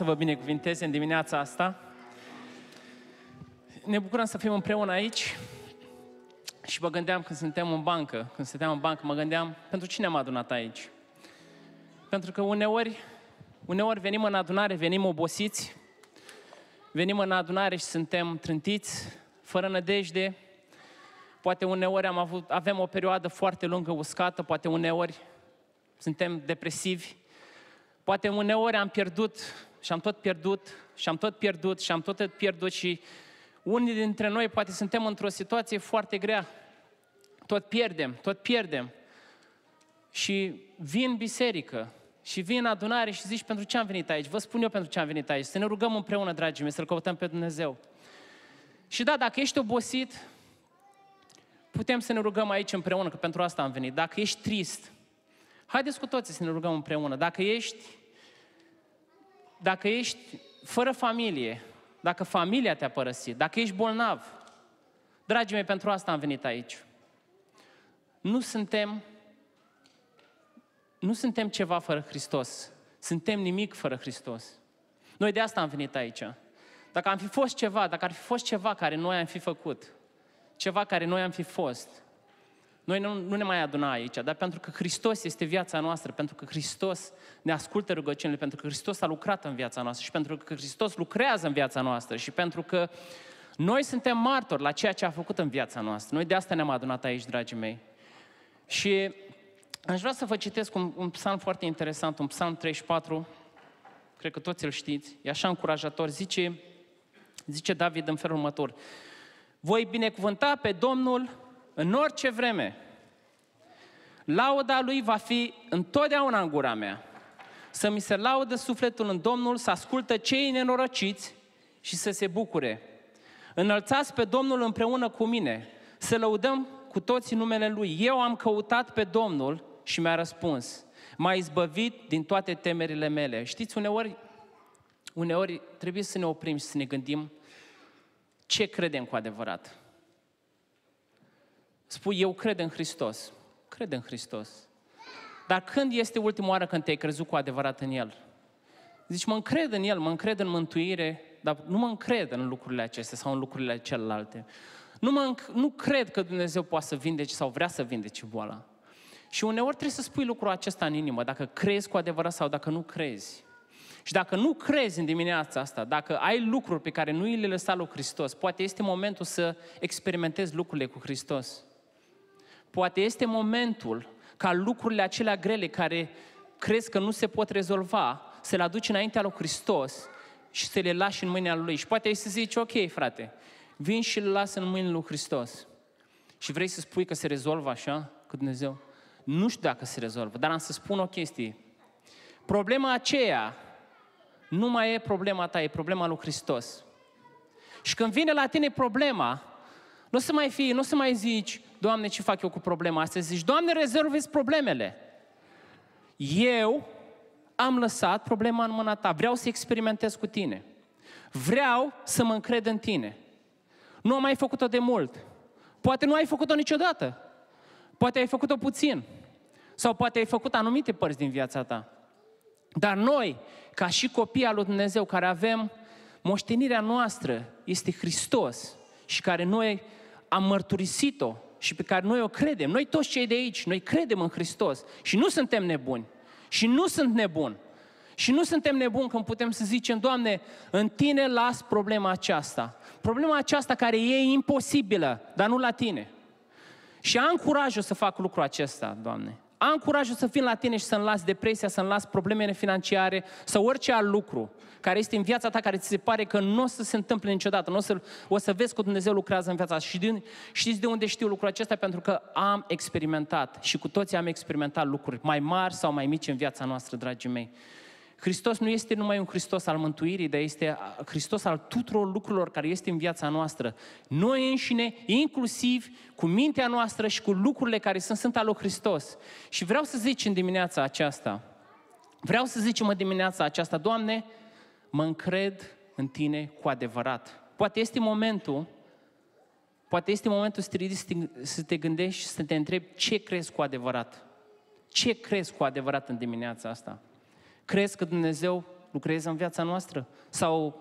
să vă binecuvinteze în dimineața asta. Ne bucurăm să fim împreună aici și mă gândeam când suntem în bancă, când suntem în bancă, mă gândeam pentru cine am adunat aici. Pentru că uneori, uneori venim în adunare, venim obosiți, venim în adunare și suntem trântiți, fără nădejde, poate uneori am avut, avem o perioadă foarte lungă uscată, poate uneori suntem depresivi, poate uneori am pierdut și am tot pierdut, și am tot pierdut, și am tot pierdut și unii dintre noi poate suntem într-o situație foarte grea. Tot pierdem, tot pierdem. Și vin biserică, și vin adunare și zici pentru ce am venit aici. Vă spun eu pentru ce am venit aici. Să ne rugăm împreună, dragii mei, să-L căutăm pe Dumnezeu. Și da, dacă ești obosit, putem să ne rugăm aici împreună, că pentru asta am venit. Dacă ești trist, haideți cu toții să ne rugăm împreună. Dacă ești dacă ești fără familie, dacă familia te-a părăsit, dacă ești bolnav, dragii mei, pentru asta am venit aici. Nu suntem, nu suntem ceva fără Hristos. Suntem nimic fără Hristos. Noi de asta am venit aici. Dacă am fi fost ceva, dacă ar fi fost ceva care noi am fi făcut, ceva care noi am fi fost, noi nu, nu ne mai adunăm aici, dar pentru că Hristos este viața noastră, pentru că Hristos ne ascultă rugăciunile, pentru că Hristos a lucrat în viața noastră și pentru că Hristos lucrează în viața noastră și pentru că noi suntem martori la ceea ce a făcut în viața noastră. Noi de asta ne-am adunat aici, dragii mei. Și aș vrea să vă citesc un, un psalm foarte interesant, un psalm 34, cred că toți îl știți, e așa încurajator, zice, zice David în felul următor, voi binecuvânta pe Domnul în orice vreme. Lauda lui va fi întotdeauna în gura mea. Să mi se laudă sufletul în Domnul, să ascultă cei nenorociți și să se bucure. Înălțați pe Domnul împreună cu mine, să lăudăm cu toții numele Lui. Eu am căutat pe Domnul și mi-a răspuns. M-a izbăvit din toate temerile mele. Știți, uneori, uneori trebuie să ne oprim și să ne gândim ce credem cu adevărat spui eu cred în Hristos, cred în Hristos. Dar când este ultima oară când te-ai crezut cu adevărat în El? Zici, mă încred în El, mă încred în mântuire, dar nu mă încred în lucrurile acestea sau în lucrurile celelalte. Nu, mă, nu cred că Dumnezeu poate să vindece sau vrea să vindece boala. Și uneori trebuie să spui lucrul acesta în inimă, dacă crezi cu adevărat sau dacă nu crezi. Și dacă nu crezi în dimineața asta, dacă ai lucruri pe care nu îi le lăsa lui Hristos, poate este momentul să experimentezi lucrurile cu Hristos. Poate este momentul ca lucrurile acelea grele care crezi că nu se pot rezolva, să le aduci înaintea lui Hristos și să le lași în mâinile Lui. Și poate ai să zici, ok, frate, vin și le las în mâinile lui Hristos. Și vrei să spui că se rezolvă așa cu Dumnezeu? Nu știu dacă se rezolvă, dar am să spun o chestie. Problema aceea nu mai e problema ta, e problema lui Hristos. Și când vine la tine problema, nu o să mai fie, nu o să mai zici, Doamne, ce fac eu cu problema asta? Zici, Doamne, rezolvezi problemele. Eu am lăsat problema în mâna ta. Vreau să experimentez cu tine. Vreau să mă încred în tine. Nu am mai făcut-o de mult. Poate nu ai făcut-o niciodată. Poate ai făcut-o puțin. Sau poate ai făcut anumite părți din viața ta. Dar noi, ca și copii al lui Dumnezeu care avem moștenirea noastră, este Hristos și care noi am mărturisit-o și pe care noi o credem. Noi toți cei de aici, noi credem în Hristos și nu suntem nebuni. Și nu sunt nebun. Și nu suntem nebuni când putem să zicem, Doamne, în Tine las problema aceasta. Problema aceasta care e imposibilă, dar nu la Tine. Și am curajul să fac lucrul acesta, Doamne am curajul să vin la tine și să-mi las depresia, să-mi las problemele financiare sau orice alt lucru care este în viața ta, care ți se pare că nu o să se întâmple niciodată, nu o să, o să vezi că Dumnezeu lucrează în viața ta. Și din, știți de unde știu lucrul acesta? Pentru că am experimentat și cu toții am experimentat lucruri mai mari sau mai mici în viața noastră, dragii mei. Hristos nu este numai un Hristos al mântuirii, dar este Hristos al tuturor lucrurilor care este în viața noastră. Noi înșine, inclusiv cu mintea noastră și cu lucrurile care sunt, sunt al lui Hristos. Și vreau să zic în dimineața aceasta, vreau să zicem în dimineața aceasta, Doamne, mă încred în Tine cu adevărat. Poate este momentul Poate este momentul să te gândești și să te întrebi ce crezi cu adevărat. Ce crezi cu adevărat în dimineața asta? Crezi că Dumnezeu lucrează în viața noastră? Sau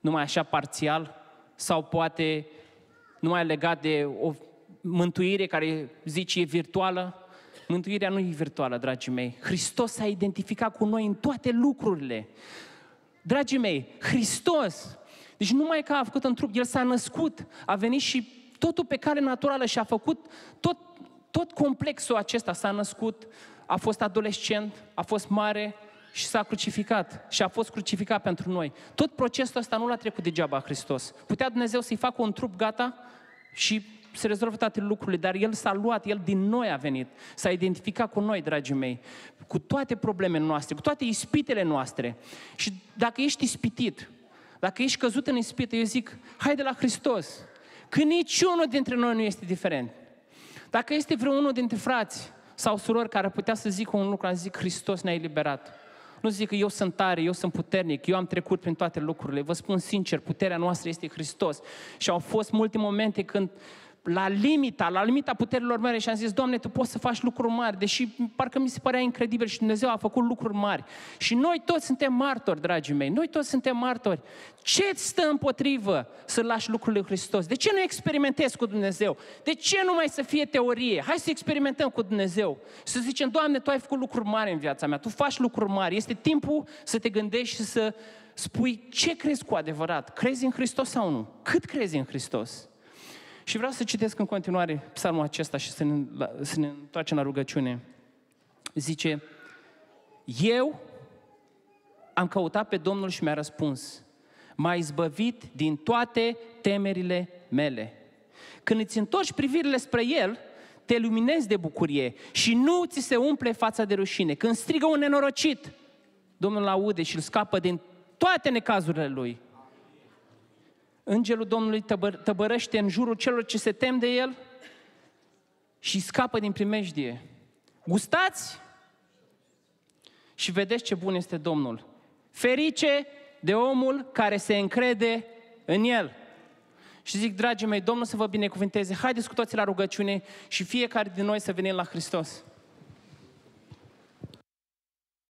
numai așa parțial? Sau poate numai legat de o mântuire care zici e virtuală? Mântuirea nu e virtuală, dragii mei. Hristos s-a identificat cu noi în toate lucrurile. Dragii mei, Hristos, deci numai că a făcut în trup, El s-a născut, a venit și totul pe care naturală și a făcut tot, tot complexul acesta. S-a născut, a fost adolescent, a fost mare, și s-a crucificat și a fost crucificat pentru noi. Tot procesul ăsta nu l-a trecut degeaba Hristos. Putea Dumnezeu să-i facă un trup gata și se rezolvă toate lucrurile, dar El s-a luat, El din noi a venit, s-a identificat cu noi, dragii mei, cu toate problemele noastre, cu toate ispitele noastre. Și dacă ești ispitit, dacă ești căzut în ispită, eu zic, hai de la Hristos, că niciunul dintre noi nu este diferent. Dacă este vreunul dintre frați sau surori care putea să zică un lucru, am zic, Hristos ne-a eliberat. Nu zic că eu sunt tare, eu sunt puternic, eu am trecut prin toate lucrurile. Vă spun sincer, puterea noastră este Hristos. Și au fost multe momente când la limita, la limita puterilor mele și am zis, Doamne, Tu poți să faci lucruri mari, deși parcă mi se părea incredibil și Dumnezeu a făcut lucruri mari. Și noi toți suntem martori, dragii mei, noi toți suntem martori. ce îți stă împotrivă să lași lucrurile lui Hristos? De ce nu experimentezi cu Dumnezeu? De ce nu mai să fie teorie? Hai să experimentăm cu Dumnezeu. Să zicem, Doamne, Tu ai făcut lucruri mari în viața mea, Tu faci lucruri mari, este timpul să te gândești și să spui ce crezi cu adevărat. Crezi în Hristos sau nu? Cât crezi în Hristos? Și vreau să citesc în continuare psalmul acesta și să ne, să ne întoarcem la rugăciune. Zice, eu am căutat pe Domnul și mi-a răspuns. M-a izbăvit din toate temerile mele. Când îți întorci privirile spre El, te luminezi de bucurie și nu ți se umple fața de rușine. Când strigă un nenorocit, Domnul aude și îl scapă din toate necazurile lui. Îngerul Domnului tăbăr- tăbărăște în jurul celor ce se tem de el și scapă din primejdie. Gustați și vedeți ce bun este Domnul. Ferice de omul care se încrede în el. Și zic, dragii mei, Domnul să vă binecuvânteze, haideți cu toții la rugăciune și fiecare din noi să venim la Hristos.